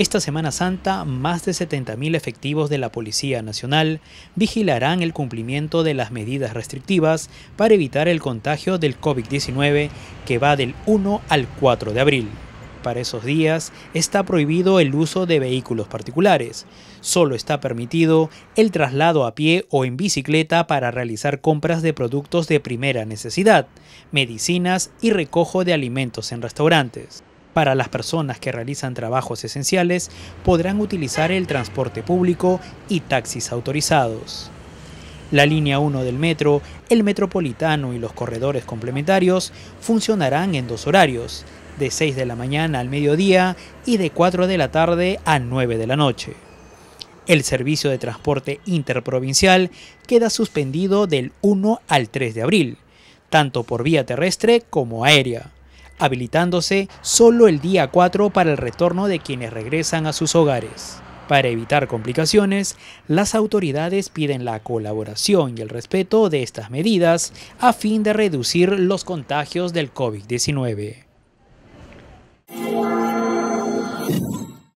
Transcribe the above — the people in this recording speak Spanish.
Esta Semana Santa, más de 70.000 efectivos de la Policía Nacional vigilarán el cumplimiento de las medidas restrictivas para evitar el contagio del COVID-19 que va del 1 al 4 de abril. Para esos días está prohibido el uso de vehículos particulares. Solo está permitido el traslado a pie o en bicicleta para realizar compras de productos de primera necesidad, medicinas y recojo de alimentos en restaurantes. Para las personas que realizan trabajos esenciales, podrán utilizar el transporte público y taxis autorizados. La línea 1 del metro, el metropolitano y los corredores complementarios funcionarán en dos horarios, de 6 de la mañana al mediodía y de 4 de la tarde a 9 de la noche. El servicio de transporte interprovincial queda suspendido del 1 al 3 de abril, tanto por vía terrestre como aérea habilitándose solo el día 4 para el retorno de quienes regresan a sus hogares. Para evitar complicaciones, las autoridades piden la colaboración y el respeto de estas medidas a fin de reducir los contagios del COVID-19.